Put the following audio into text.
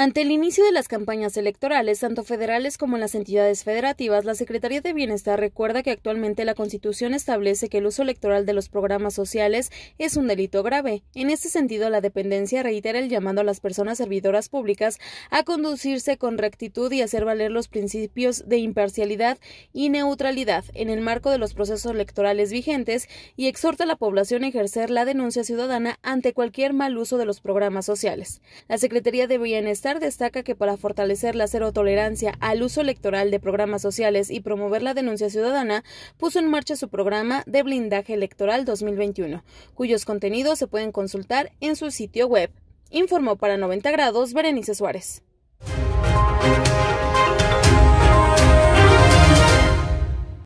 Ante el inicio de las campañas electorales, tanto federales como en las entidades federativas, la Secretaría de Bienestar recuerda que actualmente la Constitución establece que el uso electoral de los programas sociales es un delito grave. En este sentido, la dependencia reitera el llamado a las personas servidoras públicas a conducirse con rectitud y hacer valer los principios de imparcialidad y neutralidad en el marco de los procesos electorales vigentes y exhorta a la población a ejercer la denuncia ciudadana ante cualquier mal uso de los programas sociales. La Secretaría de Bienestar destaca que para fortalecer la cero tolerancia al uso electoral de programas sociales y promover la denuncia ciudadana, puso en marcha su programa de blindaje electoral 2021, cuyos contenidos se pueden consultar en su sitio web. Informó para 90 grados Berenice Suárez.